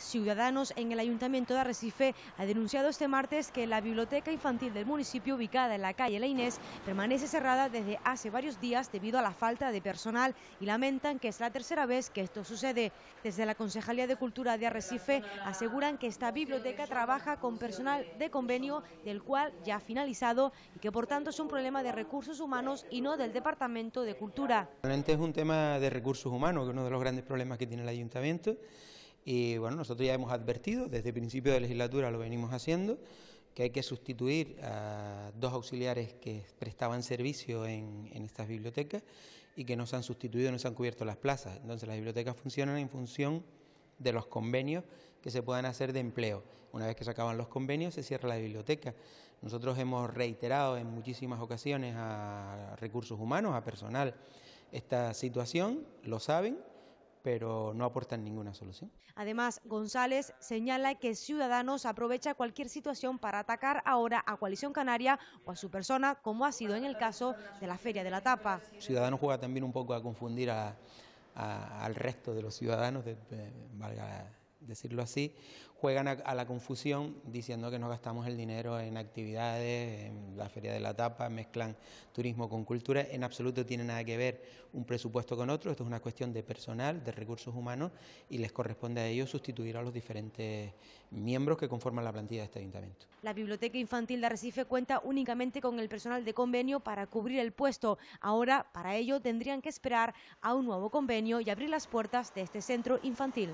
Ciudadanos en el Ayuntamiento de Arrecife ha denunciado este martes que la biblioteca infantil del municipio ubicada en la calle La permanece cerrada desde hace varios días debido a la falta de personal y lamentan que es la tercera vez que esto sucede. Desde la Concejalía de Cultura de Arrecife aseguran que esta biblioteca trabaja con personal de convenio del cual ya ha finalizado y que por tanto es un problema de recursos humanos y no del Departamento de Cultura. Realmente es un tema de recursos humanos, que es uno de los grandes problemas que tiene el Ayuntamiento. Y bueno, nosotros ya hemos advertido, desde el principio de legislatura lo venimos haciendo, que hay que sustituir a dos auxiliares que prestaban servicio en, estas bibliotecas y que no se han sustituido, no se han cubierto las plazas. Entonces las bibliotecas funcionan en función de los convenios que se puedan hacer de empleo. Una vez que se acaban los convenios, se cierra la biblioteca. Nosotros hemos reiterado en muchísimas ocasiones a recursos humanos, a personal, esta situación, lo saben, pero no aportan ninguna solución. Además, González señala que Ciudadanos aprovecha cualquier situación para atacar ahora a Coalición Canaria o a su persona, como ha sido en el caso de la Feria de la Tapa. Ciudadanos juega también un poco a confundir al resto de los ciudadanos, de, de, valga decirlo así, juegan a, la confusión diciendo que no gastamos el dinero en actividades, en la Feria de la Tapa, mezclan turismo con cultura, en absoluto tiene nada que ver un presupuesto con otro, esto es una cuestión de personal, de recursos humanos y les corresponde a ellos sustituir a los diferentes miembros que conforman la plantilla de este ayuntamiento. La Biblioteca Infantil de Arrecife cuenta únicamente con el personal de convenio para cubrir el puesto, ahora para ello tendrían que esperar a un nuevo convenio y abrir las puertas de este centro infantil.